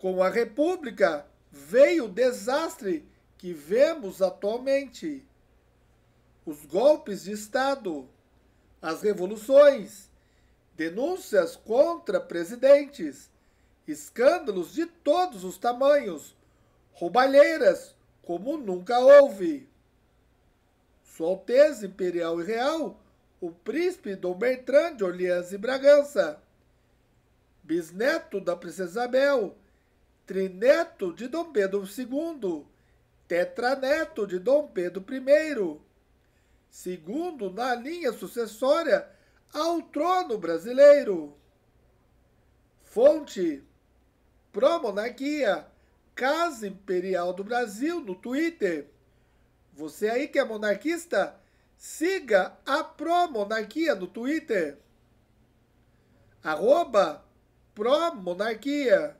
Com a República veio o desastre que vemos atualmente. Os golpes de Estado, as revoluções, denúncias contra presidentes, escândalos de todos os tamanhos, roubalheiras como nunca houve. Sua Alteza Imperial e Real, o príncipe Dom Bertrand de Orleans e Bragança, bisneto da princesa Isabel, trineto de Dom Pedro II, tetraneto de Dom Pedro I, segundo na linha sucessória ao trono brasileiro. Fonte: Promonarquia, Casa Imperial do Brasil no Twitter. Você aí que é monarquista, siga a Promonarquia no Twitter. Arroba Promonarquia.